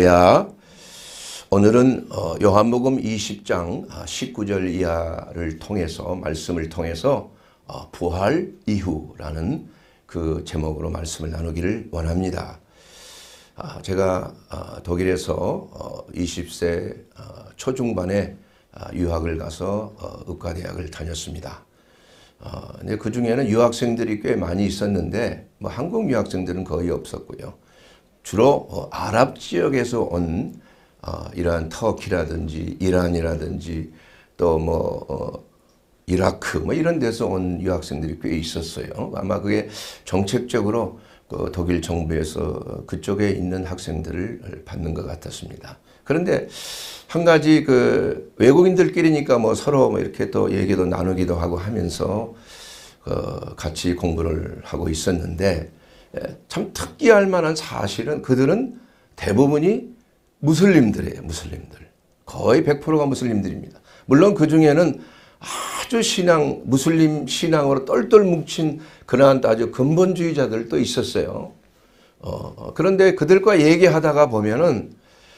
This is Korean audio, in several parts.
야 오늘은 어, 요한복음 20장 19절 아, 이하를 통해서 말씀을 통해서 어, 부활 이후라는 그 제목으로 말씀을 나누기를 원합니다. 아, 제가 아, 독일에서 20세 어, 초중반에 유학을 가서 의과대학을 다녔습니다. 근데 그 중에는 유학생들이 꽤 많이 있었는데 뭐 한국 유학생들은 거의 없었고요. 주로 어, 아랍 지역에서 온 어, 이러한 터키라든지 이란이라든지 또뭐 어, 이라크 뭐 이런 데서 온 유학생들이 꽤 있었어요. 아마 그게 정책적으로 그 독일 정부에서 그쪽에 있는 학생들을 받는 것 같았습니다. 그런데 한 가지 그 외국인들끼리니까 뭐 서로 뭐 이렇게 또 얘기도 나누기도 하고 하면서 그 같이 공부를 하고 있었는데 예, 참 특이할 만한 사실은 그들은 대부분이 무슬림들이에요. 무슬림들. 거의 100%가 무슬림들입니다. 물론 그 중에는 아주 신앙, 무슬림 신앙으로 똘똘 뭉친 그러한 아주 근본주의자들도 있었어요. 어, 어, 그런데 그들과 얘기하다가 보면은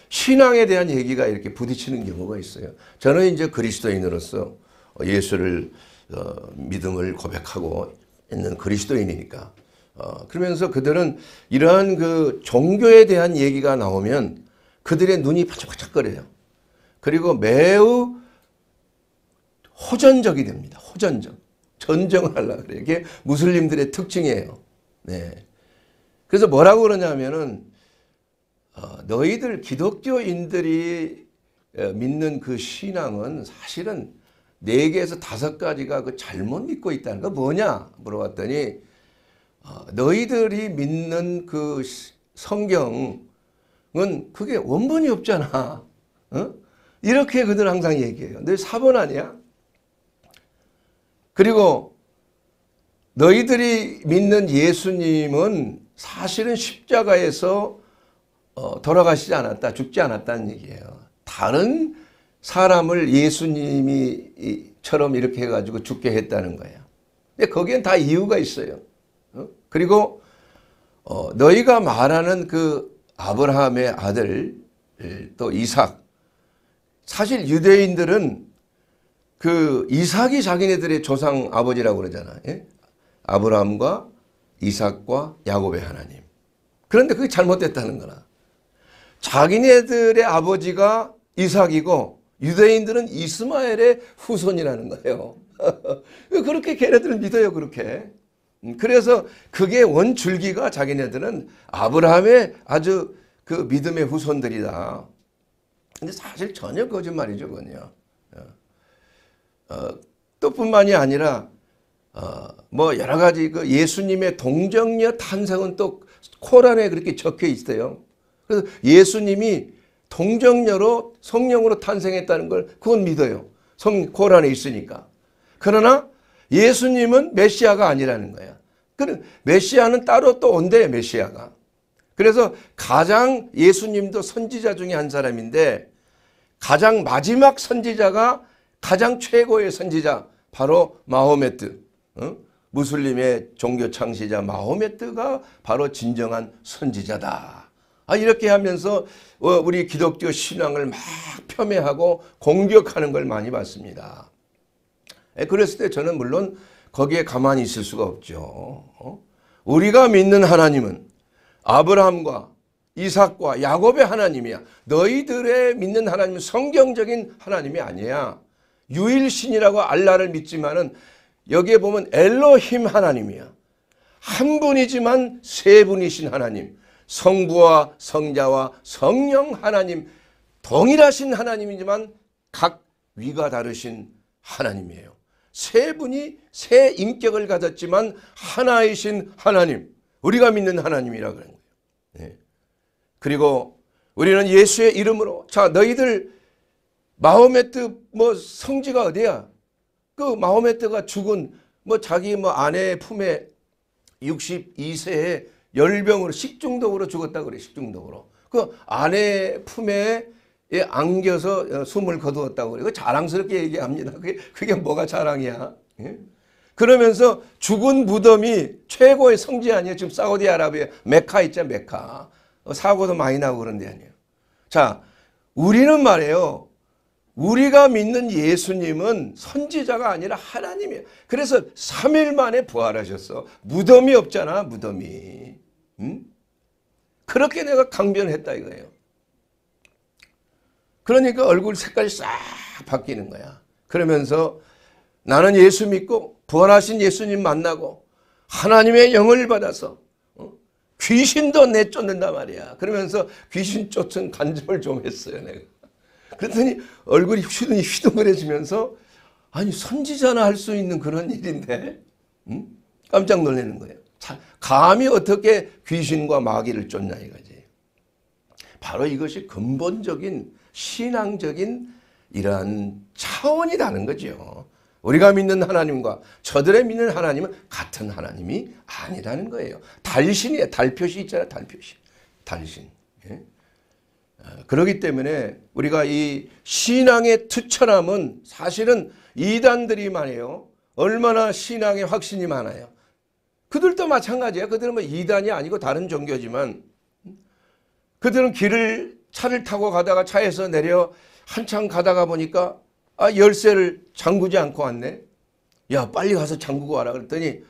신앙에 대한 얘기가 이렇게 부딪히는 경우가 있어요. 저는 이제 그리스도인으로서 어, 예수를 어, 믿음을 고백하고 있는 그리스도인이니까 어, 그러면서 그들은 이러한 그 종교에 대한 얘기가 나오면 그들의 눈이 바짝바짝거려요. 그리고 매우 호전적이 됩니다. 호전적. 전쟁을 하려 그래요. 이게 무슬림들의 특징이에요. 네. 그래서 뭐라고 그러냐면은 어, 너희들 기독교인들이 어, 믿는 그 신앙은 사실은 네 개에서 다섯 가지가 그 잘못 믿고 있다는 거 뭐냐 물어봤더니 어, 너희들이 믿는 그 성경은 그게 원본이 없잖아. 어? 이렇게 그들 항상 얘기해요. 너 사본 아니야? 그리고 너희들이 믿는 예수님은 사실은 십자가에서 어, 돌아가시지 않았다. 죽지 않았다는 얘기예요. 다른 사람을 예수님이처럼 이렇게 해가지고 죽게 했다는 거야. 근데 거기엔 다 이유가 있어요. 그리고 어, 너희가 말하는 그 아브라함의 아들 예, 또 이삭 사실 유대인들은 그 이삭이 자기네들의 조상 아버지라고 그러잖아. 예? 아브라함과 이삭과 야곱의 하나님. 그런데 그게 잘못됐다는 거나. 자기네들의 아버지가 이삭이고 유대인들은 이스마엘의 후손이라는 거예요. 그렇게 걔네들은 믿어요, 그렇게. 음, 그래서 그게 원줄기가 자기네들은 아브라함의 아주 그 믿음의 후손들이다. 근데 사실 전혀 거짓말이죠, 그건요. 어, 어 또 뿐만이 아니라 어, 뭐 여러 가지 그 예수님의 동정녀 탄생은 또 코란에 그렇게 적혀 있어요. 그래서 예수님이 동정녀로 성령으로 탄생했다는 걸 그건 믿어요. 성 코란에 있으니까. 그러나 예수님은 메시아가 아니라는 거야. 그 메시아는 따로 또 온대 메시아가. 그래서 가장 예수님도 선지자 중에 한 사람인데 가장 마지막 선지자가 가장 최고의 선지자 바로 마호메트. 응? 무슬림의 종교 창시자 마호메트가 바로 진정한 선지자다. 아, 이렇게 하면서 어, 우리 기독교 신앙을 막 폄훼하고 공격하는 걸 많이 봤습니다. 예, 그랬을 때 저는 물론 거기에 가만히 있을 수가 없죠. 어? 우리가 믿는 하나님은 아브라함과 이삭과 야곱의 하나님이야. 너희들의 믿는 하나님은 성경적인 하나님이 아니야. 유일신이라고 알라를 믿지만은 여기에 보면 엘로힘 하나님이야. 한 분이지만 세 분이신 하나님. 성부와 성자와 성령 하나님 동일하신 하나님이지만 각 위가 다르신 하나님이에요. 세 분이 세 인격을 가졌지만 하나이신 하나님 우리가 믿는 하나님이라 그런 거예요. 네. 그리고 우리는 예수의 이름으로 자 너희들 마호메트 뭐 성지가 어디야? 그 마호메트가 죽은 뭐 자기 뭐 아내의 품에 62세에 열병으로 식중독으로 죽었다 그래 식중독으로 그 아내의 품에 예, 안겨서 어, 숨을 거두었다고 그래요. 자랑스럽게 얘기합니다. 그게, 그게 뭐가 자랑이야. 예? 그러면서 죽은 무덤이 최고의 성지 아니에요. 지금 사우디아라비아 메카 있죠. 메카. 어, 사고도 많이 나고 그런데 아니에요. 자 우리는 말이에요. 우리가 믿는 예수님은 선지자가 아니라 하나님이에요. 그래서 3일 만에 부활하셨어. 무덤이 없잖아. 무덤이. 음? 그렇게 내가 강변했다 이거예요. 그러니까 얼굴 색깔이 싹 바뀌는 거야. 그러면서 나는 예수 믿고 부활하신 예수님 만나고 하나님의 영을 받아서 어? 귀신도 내쫓는단 말이야. 그러면서 귀신 쫓은 간접을 좀 했어요. 내가. 그랬더니 얼굴이 휘둥 휘둥그레지면서 아니 선지자나 할 수 있는 그런 일인데 음? 깜짝 놀라는 거예요. 자, 감히 어떻게 귀신과 마귀를 쫓냐 이거지. 바로 이것이 근본적인 신앙적인 이러한 차원이다는 거죠. 우리가 믿는 하나님과 저들의 믿는 하나님은 같은 하나님이 아니라는 거예요. 달신이에요. 달표시 있잖아요. 달표시. 달신. 예? 아, 그러기 때문에 우리가 이 신앙의 투철함은 사실은 이단들이 많아요. 얼마나 신앙의 확신이 많아요. 그들도 마찬가지예요. 그들은 뭐 이단이 아니고 다른 종교지만 음? 그들은 길을 차를 타고 가다가 차에서 내려 한참 가다가 보니까 아 열쇠를 잠그지 않고 왔네. 야 빨리 가서 잠그고 와라 그랬더니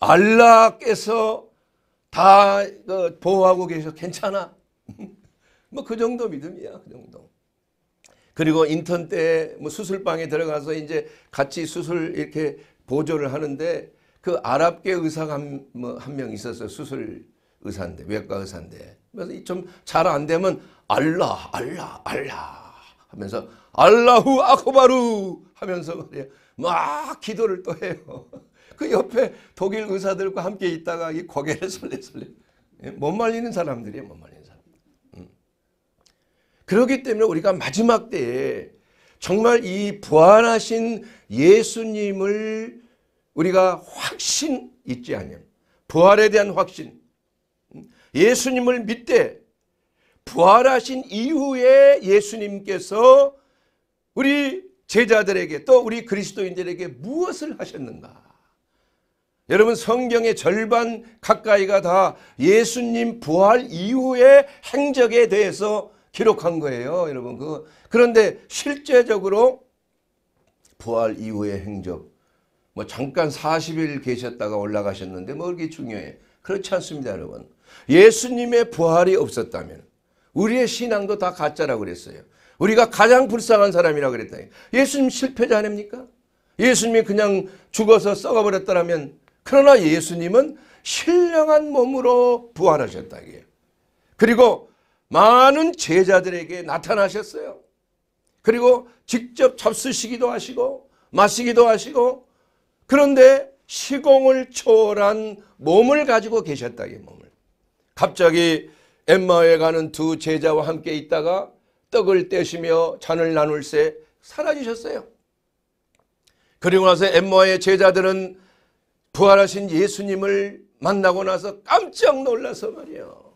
알라께서 다 그 보호하고 계셔 괜찮아. 뭐 그 정도 믿음이야 그 정도. 그리고 인턴 때 뭐 수술방에 들어가서 이제 같이 수술 이렇게 보조를 하는데 그 아랍계 의사가 한명 뭐 있었어요. 수술 의사인데 외과 의사인데. 그래서 좀 잘 안 되면 알라 알라 알라 하면서 알라후 아코바루 하면서 예, 막 기도를 또 해요. 그 옆에 독일 의사들과 함께 있다가 이 고개를 설레설레 예, 못 말리는 사람들이에요. 못 말리는 사람. 음. 그렇기 때문에 우리가 마지막 때에 정말 이 부활하신 예수님을 우리가 확신 있지 않냐. 부활에 대한 확신. 음. 예수님을 믿되 부활하신 이후에 예수님께서 우리 제자들에게 또 우리 그리스도인들에게 무엇을 하셨는가? 여러분 성경의 절반 가까이가 다 예수님 부활 이후의 행적에 대해서 기록한 거예요. 여러분 그 그런데 실제적으로 부활 이후의 행적 뭐 잠깐 40일 계셨다가 올라가셨는데 뭐 그렇게 중요해. 그렇지 않습니다, 여러분. 예수님의 부활이 없었다면 우리의 신앙도 다 가짜라고 그랬어요. 우리가 가장 불쌍한 사람이라고 그랬다. 예수님 실패자 아닙니까? 예수님이 그냥 죽어서 썩어버렸다면 그러나 예수님은 신령한 몸으로 부활하셨다. 그리고 많은 제자들에게 나타나셨어요. 그리고 직접 잡수시기도 하시고 마시기도 하시고 그런데 시공을 초월한 몸을 가지고 계셨다. 몸을. 갑자기 엠마에 가는 두 제자와 함께 있다가 떡을 떼시며 잔을 나눌새 사라지셨어요. 그리고 나서 엠마의 제자들은 부활하신 예수님을 만나고 나서 깜짝 놀라서 말이요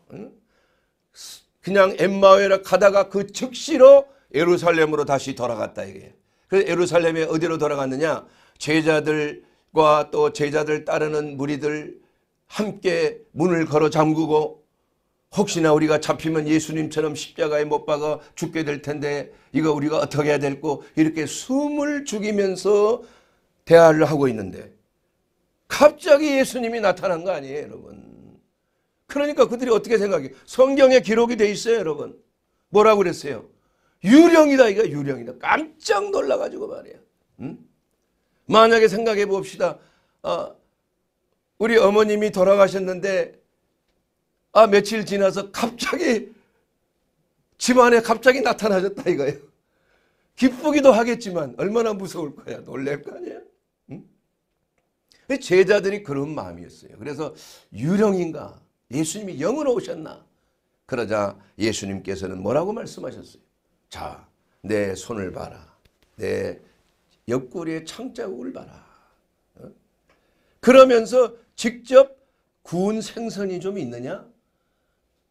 그냥 엠마오에 가다가 그 즉시로 예루살렘으로 다시 돌아갔다 이게. 그래서 예루살렘에 어디로 돌아갔느냐? 제자들과 또 제자들 따르는 무리들 함께 문을 걸어 잠그고 혹시나 우리가 잡히면 예수님처럼 십자가에 못 박아 죽게 될 텐데 이거 우리가 어떻게 해야 될고 이렇게 숨을 죽이면서 대화를 하고 있는데 갑자기 예수님이 나타난 거 아니에요 여러분. 그러니까 그들이 어떻게 생각해 성경에 기록이 돼 있어요 여러분. 뭐라고 그랬어요? 유령이다 이거 유령이다. 깜짝 놀라가지고 말이야. 응? 만약에 생각해 봅시다. 어, 우리 어머님이 돌아가셨는데 아 며칠 지나서 갑자기 집안에 갑자기 나타나셨다 이거예요. 기쁘기도 하겠지만 얼마나 무서울 거야. 놀랄 거 아니야. 응? 제자들이 그런 마음이었어요. 그래서 유령인가 예수님이 영으로 오셨나 그러자 예수님께서는 뭐라고 말씀하셨어요. 자, 내 손을 봐라. 내 옆구리에 창자국을 봐라. 어? 그러면서 직접 구운 생선이 좀 있느냐?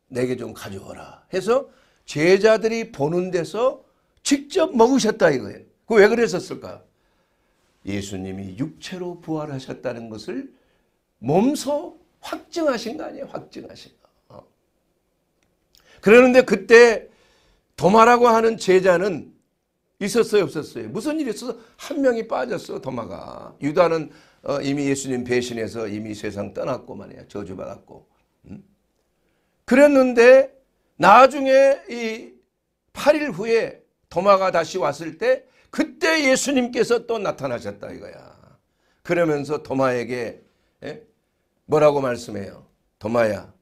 내게 좀가져오라 해서 제자들이 보는 데서 직접 먹으셨다 이거예요. 그 왜 그랬었을까? 예수님이 육체로 부활하셨다는 것을 몸소 확증하신 거 아니에요? 확증하신 거. 어. 그러는데 그때 도마라고 하는 제자는 있었어요? 없었어요? 무슨 일이 있어서 한 명이 빠졌어 도마가. 유다는 어, 이미 예수님 배신해서 이미 세상 떠났고 말이야. 저주받았고. 음? 그랬는데 나중에 이 8일 후에 도마가 다시 왔을 때 그때 예수님께서 또 나타나셨다 이거야. 그러면서 도마에게 예? 뭐라고 말씀해요? 도마야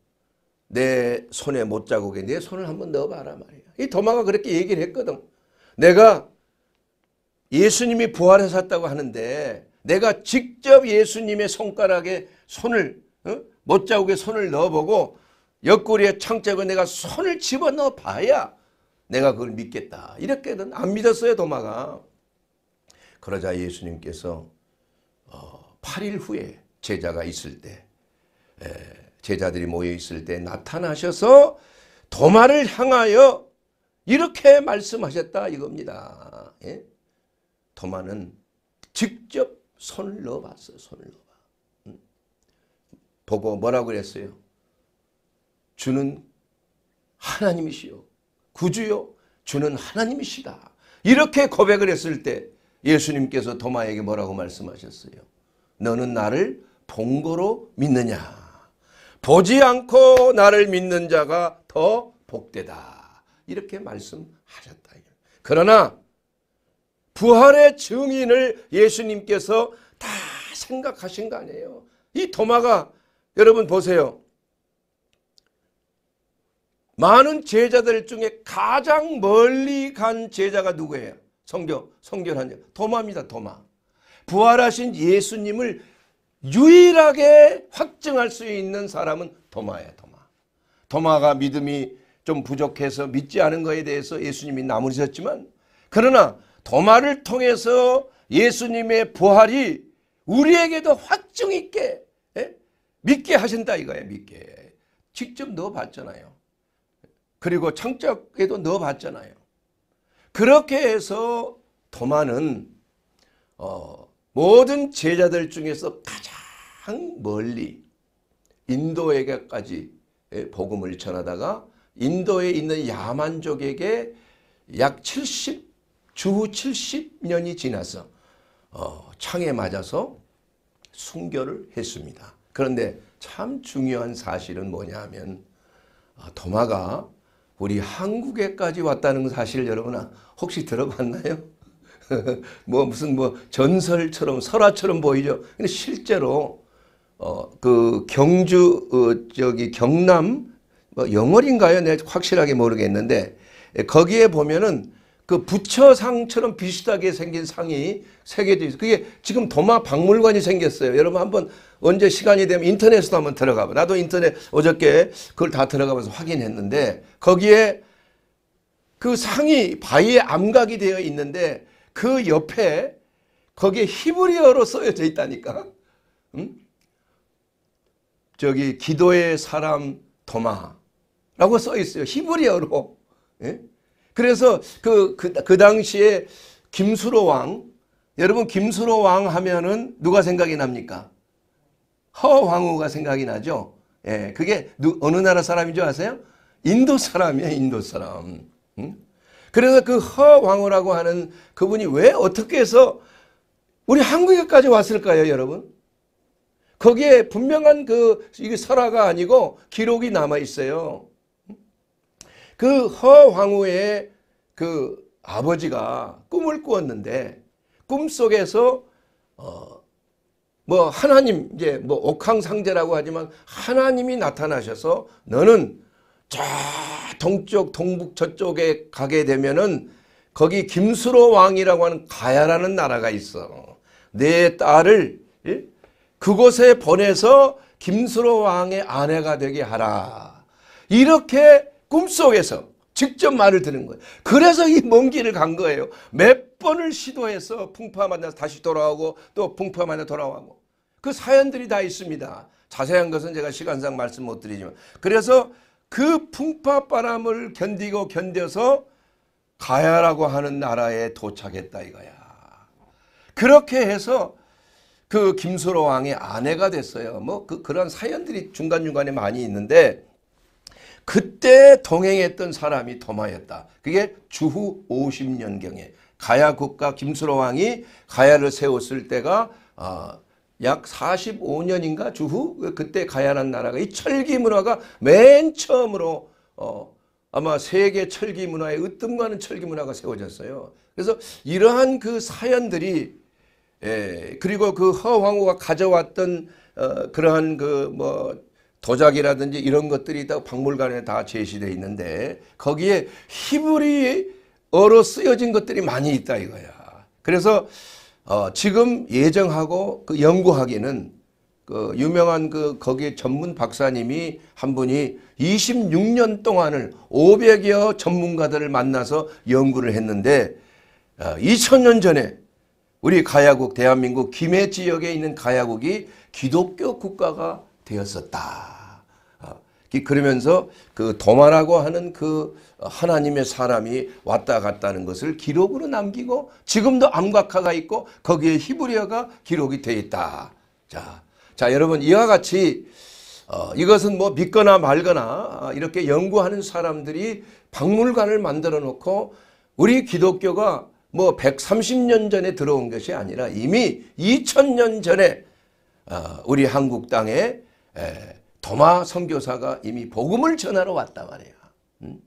내 손에 못 자국에 내 네 손을 한번 넣어봐라 말이야. 이 도마가 그렇게 얘기를 했거든. 내가 예수님이 부활하셨다고 하는데 내가 직접 예수님의 손가락에 손을 어? 못자국에 손을 넣어보고 옆구리에 창자을 내가 손을 집어넣어 봐야 내가 그걸 믿겠다. 이렇게는 안 믿었어요 도마가. 그러자 예수님께서 8일 어, 후에 제자가 있을 때 제자들이 모여 있을 때 나타나셔서 도마를 향하여 이렇게 말씀하셨다 이겁니다. 예? 도마는 직접 손을 넣어봤어요. 손을 넣어봐. 음? 보고 뭐라고 그랬어요? 주는 하나님이시요. 구주요. 주는 하나님이시다. 이렇게 고백을 했을 때 예수님께서 도마에게 뭐라고 말씀하셨어요? 너는 나를 본거로 믿느냐? 보지 않고 나를 믿는 자가 더 복되다. 이렇게 말씀하셨다. 그러나 부활의 증인을 예수님께서 다 생각하신 거 아니에요. 이 도마가 여러분 보세요. 많은 제자들 중에 가장 멀리 간 제자가 누구예요? 성교, 성결한 자. 도마입니다. 도마. 부활하신 예수님을 유일하게 확증할 수 있는 사람은 도마예요. 도마. 도마가 믿음이 좀 부족해서 믿지 않은 것에 대해서 예수님이 나무리셨지만 그러나 도마를 통해서 예수님의 부활이 우리에게도 확증 있게 예? 믿게 하신다 이거예요. 믿게. 직접 넣어봤잖아요. 그리고 창적에도 넣어봤잖아요. 그렇게 해서 도마는 어, 모든 제자들 중에서 가장 멀리 인도에게까지 예, 복음을 전하다가 인도에 있는 야만족에게 약 70, 주후 70년이 지나서 어, 창에 맞아서 순교를 했습니다. 그런데 참 중요한 사실은 뭐냐 하면 어, 도마가 우리 한국에까지 왔다는 사실 여러분 혹시 들어봤나요? 뭐 무슨 뭐 전설처럼 설화처럼 보이죠. 근데 실제로 어, 그 경주 어, 저기 경남 뭐 영월인가요? 내가 확실하게 모르겠는데 예, 거기에 보면은 그 부처상처럼 비슷하게 생긴 상이 새겨져 있어요. 그게 지금 도마 박물관이 생겼어요. 여러분 한번 언제 시간이 되면 인터넷으로 한번 들어가 봐. 나도 인터넷 어저께 그걸 다들어가봐서 확인했는데 거기에 그 상이 바위에 암각이 되어 있는데 그 옆에 거기에 히브리어로 써여져 있다니까. 음? 저기 기도의 사람 도마라고 써 있어요. 히브리어로. 예? 그래서 그, 그, 그 당시에 김수로 왕, 여러분 김수로 왕 하면은 누가 생각이 납니까? 허황후가 생각이 나죠. 예, 그게 누, 어느 나라 사람인지 아세요? 인도 사람이에요, 인도 사람. 응? 그래서 그 허황우라고 하는 그분이 왜 어떻게 해서 우리 한국에까지 왔을까요, 여러분? 거기에 분명한 그 이게 설화가 아니고 기록이 남아 있어요. 그 허황우의 그 아버지가 꿈을 꾸었는데 꿈 속에서 어뭐 하나님 이제 뭐 옥황상제라고 하지만 하나님이 나타나셔서 너는 저 동쪽 동북 저쪽에 가게 되면은 거기 김수로 왕이라고 하는 가야라는 나라가 있어. 내 딸을 예? 그곳에 보내서 김수로 왕의 아내가 되게 하라. 이렇게 꿈속에서 직접 말을 드는 거예요. 그래서 이 먼 길을 간 거예요. 몇 번을 시도해서 풍파 만나서 다시 돌아오고 또 풍파 만나 돌아오고 그 사연들이 다 있습니다. 자세한 것은 제가 시간상 말씀 못 드리지만 그래서 그 풍파 바람을 견디고 견뎌서 가야라고 하는 나라에 도착했다 이거야. 그렇게 해서 그 김수로 왕의 아내가 됐어요. 뭐 그, 그런 사연들이 중간중간에 많이 있는데 그때 동행했던 사람이 도마였다 그게 주후 50년경에 가야 국가 김수로 왕이 가야를 세웠을 때가 어, 약 45년인가 주후 그때 가야란 나라가 이 철기 문화가 맨 처음으로 어, 아마 세계 철기 문화의 으뜸가는 철기 문화가 세워졌어요. 그래서 이러한 그 사연들이 예, 그리고 그 허황후가 가져왔던 어, 그러한 그뭐 도자기라든지 이런 것들이 다 박물관에 다 제시되어 있는데 거기에 히브리어로 쓰여진 것들이 많이 있다 이거야. 그래서 어 지금 예정하고 그 연구하기는 그 유명한 그 거기 에 전문 박사님이 한 분이 26년 동안을 500여 전문가들을 만나서 연구를 했는데 2000년 어, 전에 우리 가야국 대한민국 김해 지역에 있는 가야국이 기독교 국가가 되었었다. 어, 그, 그러면서 그 도마라고 하는 그 하나님의 사람이 왔다 갔다는 것을 기록으로 남기고 지금도 암각화가 있고 거기에 히브리어가 기록이 되어 있다. 자, 자 여러분 이와 같이 어, 이것은 뭐 믿거나 말거나 아, 이렇게 연구하는 사람들이 박물관을 만들어 놓고 우리 기독교가 뭐 130년 전에 들어온 것이 아니라 이미 2000년 전에 어, 우리 한국 땅에 에, 예, 도마 선교사가 이미 복음을 전하러 왔다 말이야. 음?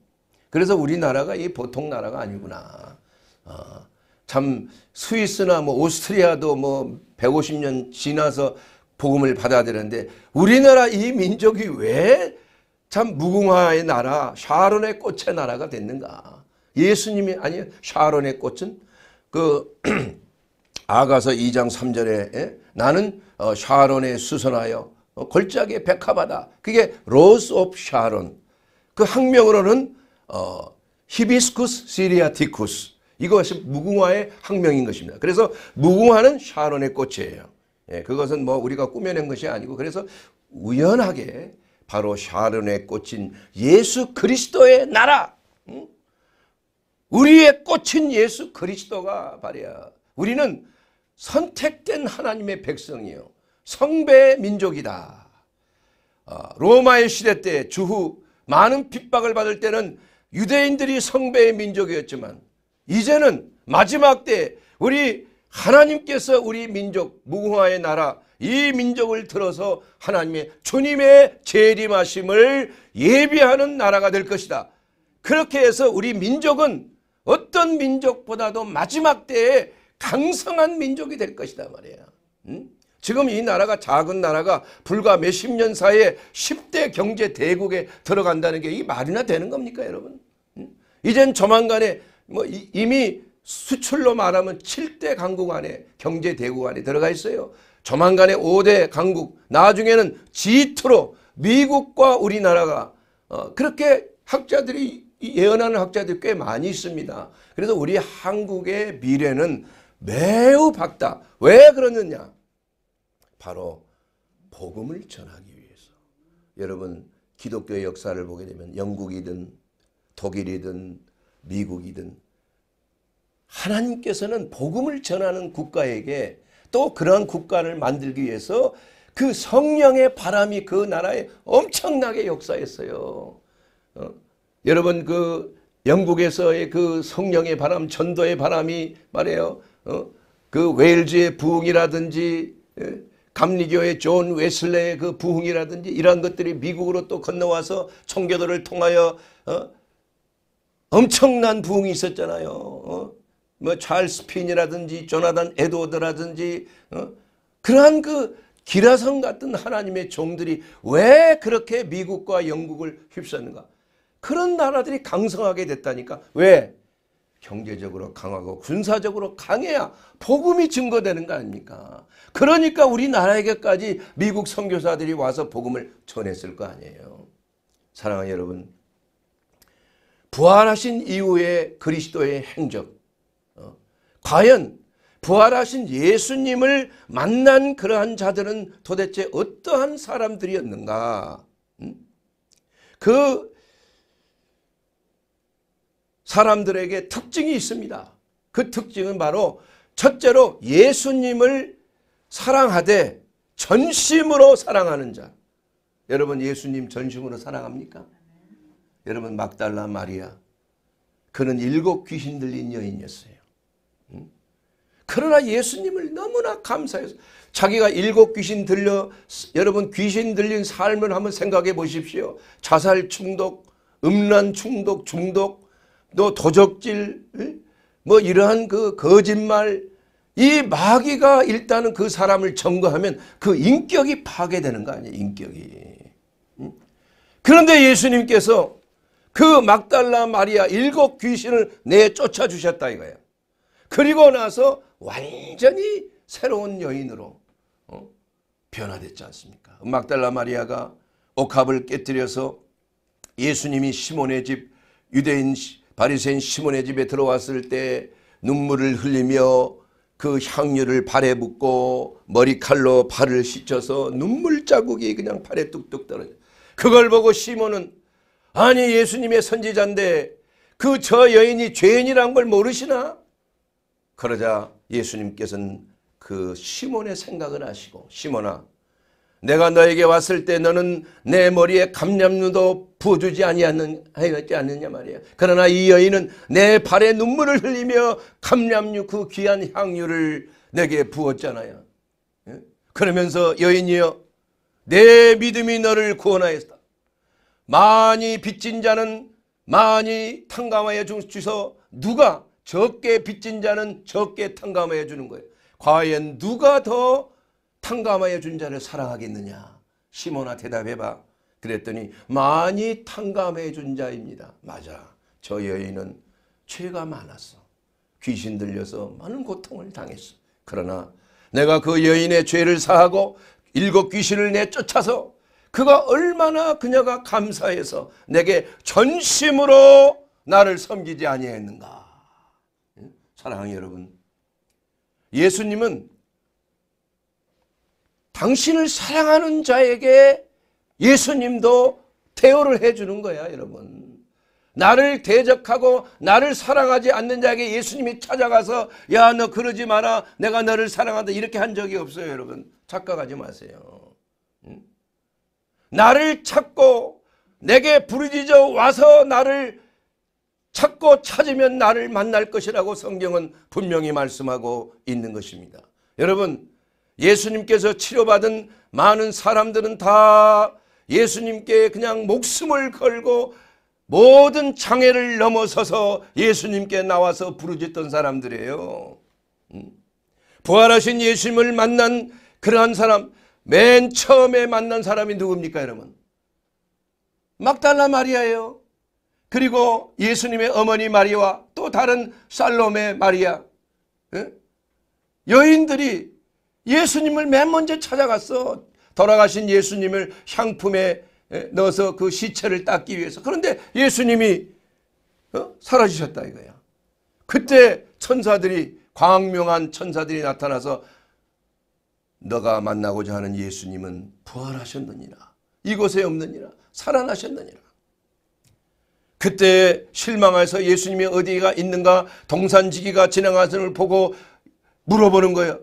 그래서 우리나라가 이 보통 나라가 아니구나. 어, 참 스위스나 뭐 오스트리아도 뭐 150년 지나서 복음을 받아들였는데 우리나라 이 민족이 왜 참 무궁화의 나라, 샤론의 꽃의 나라가 됐는가? 예수님이 아니 샤론의 꽃은 그 아가서 2장 3절에 에? 예? 나는 어, 샤론에 수선하여 어, 걸작의 백합하다. 그게 로즈 오브 샤론. 그 학명으로는 어, 히비스쿠스 시리아티쿠스. 이것이 무궁화의 학명인 것입니다. 그래서 무궁화는 샤론의 꽃이에요. 예, 그것은 뭐 우리가 꾸며낸 것이 아니고 그래서 우연하게 바로 샤론의 꽃인 예수 그리스도의 나라. 우리의 꽃인 예수 그리스도가 말이야. 우리는 선택된 하나님의 백성이요. 성배 민족이다. 어, 로마의 시대 때 주후 많은 핍박을 받을 때는 유대인들이 성배의 민족이었지만 이제는 마지막 때 우리 하나님께서 우리 민족 무궁화의 나라 이 민족을 들어서 하나님의 주님의 재림하심을 예비하는 나라가 될 것이다. 그렇게 해서 우리 민족은 어떤 민족보다도 마지막 때에 강성한 민족이 될 것이다 말이야. 응? 음? 지금 이 나라가 작은 나라가 불과 몇십 년 사이에 10대 경제 대국에 들어간다는 게 이 말이나 되는 겁니까 여러분? 이젠 조만간에 뭐 이, 미 수출로 말하면 7대 강국 안에 경제 대국 안에 들어가 있어요. 조만간에 5대 강국 나중에는 G2로 미국과 우리나라가 어, 그렇게 학자들이 예언하는 학자들이 꽤 많이 있습니다. 그래서 우리 한국의 미래는 매우 밝다. 왜 그러느냐? 바로 복음을 전하기 위해서. 여러분 기독교의 역사를 보게 되면 영국이든 독일이든 미국이든 하나님께서는 복음을 전하는 국가에게 또 그러한 국가를 만들기 위해서 그 성령의 바람이 그 나라에 엄청나게 역사했어요. 어? 여러분 그 영국에서의 그 성령의 바람, 전도의 바람이 말이에요. 어? 그 웨일즈의 부흥이라든지 예? 감리교의 존 웨슬레의 그 부흥이라든지 이러한 것들이 미국으로 또 건너와서 청교도를 통하여 어? 엄청난 부흥이 있었잖아요. 어? 뭐 찰스 핀이라든지 조나단 에드워드라든지 어? 그러한 그 기라성 같은 하나님의 종들이 왜 그렇게 미국과 영국을 휩쌌는가? 그런 나라들이 강성하게 됐다니까. 왜? 경제적으로 강하고 군사적으로 강해야 복음이 증거되는 거 아닙니까? 그러니까 우리나라에게까지 미국 선교사들이 와서 복음을 전했을 거 아니에요. 사랑하는 여러분 부활하신 이후의 그리스도의 행적 어? 과연 부활하신 예수님을 만난 그러한 자들은 도대체 어떠한 사람들이었는가? 음? 그 사람들에게 특징이 있습니다. 그 특징은 바로 첫째로 예수님을 사랑하되 전심으로 사랑하는 자. 여러분 예수님 전심으로 사랑합니까? 여러분 막달라 마리아 그는 일곱 귀신 들린 여인이었어요. 그러나 예수님을 너무나 감사해서 자기가 일곱 귀신 들려 여러분 귀신 들린 삶을 한번 생각해 보십시오. 자살 충독, 음란 충독, 중독 너 도적질 뭐 이러한 그 거짓말 이 마귀가 일단은 그 사람을 점거하면 그 인격이 파괴되는 거 아니에요 인격이 그런데 예수님께서 그 막달라 마리아 일곱 귀신을 내 쫓아주셨다 이거예요 그리고 나서 완전히 새로운 여인으로 어? 변화됐지 않습니까 그 막달라 마리아가 옥합을 깨뜨려서 예수님이 시몬의 집 유대인 바리새인 시몬의 집에 들어왔을 때 눈물을 흘리며 그 향유를 발에 붓고 머리칼로 발을 씻어서 눈물 자국이 그냥 발에 뚝뚝 떨어져. 그걸 보고 시몬은 아니 예수님의 선지자인데 그 저 여인이 죄인이란 걸 모르시나? 그러자 예수님께서는 그 시몬의 생각을 하시고 시몬아 내가 너에게 왔을 때 너는 내 머리에 감람류도 부어주지 아니하였지 않느냐 말이야. 그러나 이 여인은 내 발에 눈물을 흘리며 감람류 그 귀한 향유를 내게 부었잖아요. 예? 그러면서 여인이여 내 믿음이 너를 구원하였다. 많이 빚진 자는 많이 탕감하여 주소 누가 적게 빚진 자는 적게 탕감하여 주는 거예요. 과연 누가 더 탕감하여 준 자를 사랑하겠느냐? 시몬아 대답해봐. 그랬더니 많이 탕감해 준 자입니다. 맞아. 저 여인은 죄가 많았어. 귀신 들려서 많은 고통을 당했어. 그러나 내가 그 여인의 죄를 사하고 일곱 귀신을 내쫓아서 그가 얼마나 그녀가 감사해서 내게 전심으로 나를 섬기지 아니했는가. 사랑하는 여러분 예수님은 당신을 사랑하는 자에게 예수님도 대우를 해주는 거야 여러분. 나를 대적하고 나를 사랑하지 않는 자에게 예수님이 찾아가서 야 너 그러지 마라 내가 너를 사랑한다 이렇게 한 적이 없어요 여러분. 착각하지 마세요. 나를 찾고 내게 부르짖어 와서 나를 찾고 찾으면 나를 만날 것이라고 성경은 분명히 말씀하고 있는 것입니다. 여러분 예수님께서 치료받은 많은 사람들은 다 예수님께 그냥 목숨을 걸고 모든 장애를 넘어서서 예수님께 나와서 부르짖던 사람들이에요. 음. 부활하신 예수님을 만난 그러한 사람, 맨 처음에 만난 사람이 누굽니까 여러분? 막달라 마리아예요. 그리고 예수님의 어머니 마리아와 또 다른 살롬의 마리아. 예? 여인들이 예수님을 맨 먼저 찾아갔어. 돌아가신 예수님을 향품에 넣어서 그 시체를 닦기 위해서. 그런데 예수님이 어? 사라지셨다 이거야. 그때 천사들이 광명한 천사들이 나타나서 너가 만나고자 하는 예수님은 부활하셨느니라. 이곳에 없느니라. 살아나셨느니라. 그때 실망해서 예수님이 어디가 있는가 동산지기가 지나가는 보고 물어보는 거예요.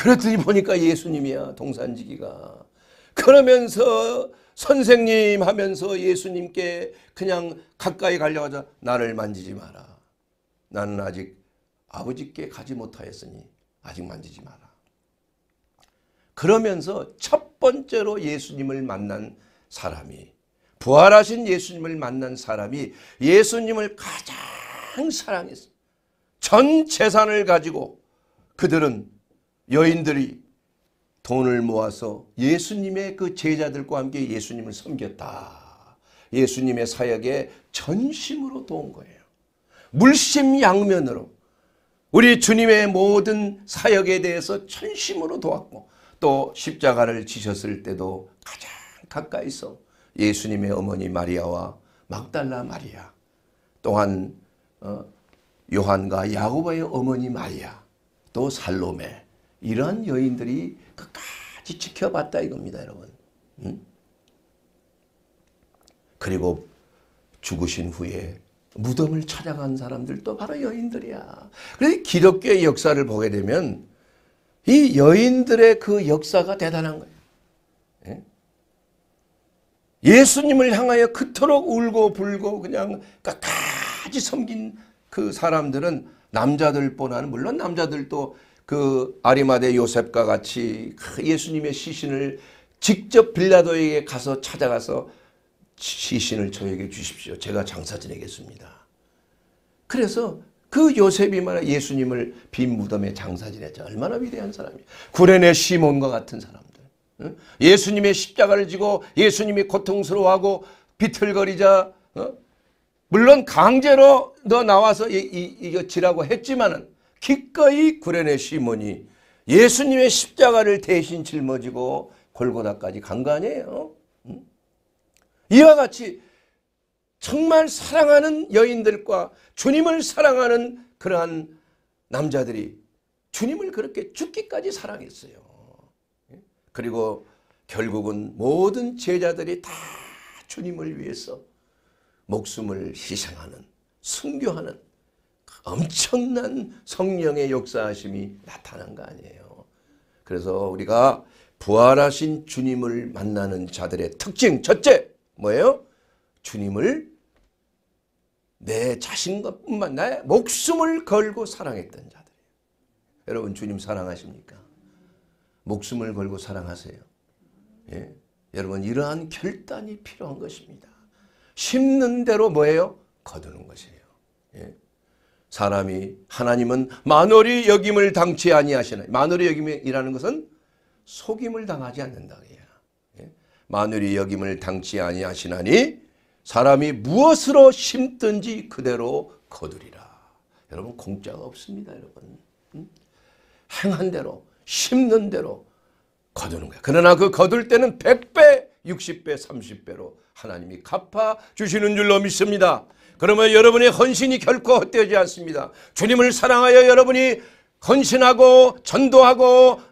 그랬더니 보니까 예수님이야 동산지기가 그러면서 선생님 하면서 예수님께 그냥 가까이 가려고 하자 나를 만지지 마라 나는 아직 아버지께 가지 못하였으니 아직 만지지 마라 그러면서 첫 번째로 예수님을 만난 사람이 부활하신 예수님을 만난 사람이 예수님을 가장 사랑했어 요전 재산을 가지고 그들은 여인들이 돈을 모아서 예수님의 그 제자들과 함께 예수님을 섬겼다. 예수님의 사역에 전심으로 도운 거예요. 물심양면으로 우리 주님의 모든 사역에 대해서 전심으로 도왔고 또 십자가를 지셨을 때도 가장 가까이서 예수님의 어머니 마리아와 막달라 마리아 또한 어, 요한과 야고보의 어머니 마리아 또 살로메 이러한 여인들이 끝까지 지켜봤다 이겁니다, 여러분. 응? 그리고 죽으신 후에 무덤을 찾아간 사람들도 바로 여인들이야. 그래서 기독교의 역사를 보게 되면 이 여인들의 그 역사가 대단한 거예요. 예? 수님을 향하여 그토록 울고 불고 그냥 끝까지 섬긴 그 사람들은 남자들뿐 아니라 물론 남자들도 그 아리마대 요셉과 같이 예수님의 시신을 직접 빌라도에게 가서 찾아가서 시신을 저에게 주십시오. 제가 장사 지내겠습니다. 그래서 그 요셉이 말해 예수님을 빈 무덤에 장사 지냈죠. 얼마나 위대한 사람이에요. 구레네 시몬과 같은 사람들. 예수님의 십자가를 지고 예수님이 고통스러워하고 비틀거리자 어? 물론 강제로 너 나와서 이, 거 지라고 했지만은 기꺼이 구레네 시몬이 예수님의 십자가를 대신 짊어지고 골고다까지 간 거 아니에요? 응? 이와 같이 정말 사랑하는 여인들과 주님을 사랑하는 그러한 남자들이 주님을 그렇게 죽기까지 사랑했어요. 예? 그리고 결국은 모든 제자들이 다 주님을 위해서 목숨을 희생하는 순교하는 엄청난 성령의 역사하심이 나타난 거 아니에요. 그래서 우리가 부활하신 주님을 만나는 자들의 특징 첫째 뭐예요? 주님을 내 자신뿐만 나의 목숨을 걸고 사랑했던 자들 여러분 주님 사랑하십니까? 목숨을 걸고 사랑하세요. 예? 여러분 이러한 결단이 필요한 것입니다. 심는 대로 뭐예요? 거두는 것이에요. 예? 사람이 하나님은 마늘이 여김을 당치 아니하시나 만월이 여김이라는 것은 속임을 당하지 않는다. 예? 만월이 여김을 당치 아니하시나니 사람이 무엇으로 심든지 그대로 거두리라. 여러분 공짜가 없습니다. 여러분 행한 대로 심는 대로 거두는 거야. 그러나 그 거둘 때는 100배, 60배, 30배로 하나님이 갚아 주시는 줄로 믿습니다. 그러면 여러분의 헌신이 결코 헛되지 않습니다. 주님을 사랑하여 여러분이 헌신하고 전도하고